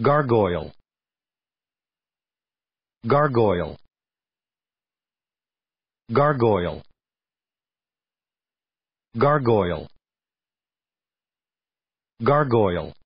Gargoyle. Gargoyle. Gargoyle. Gargoyle. Gargoyle.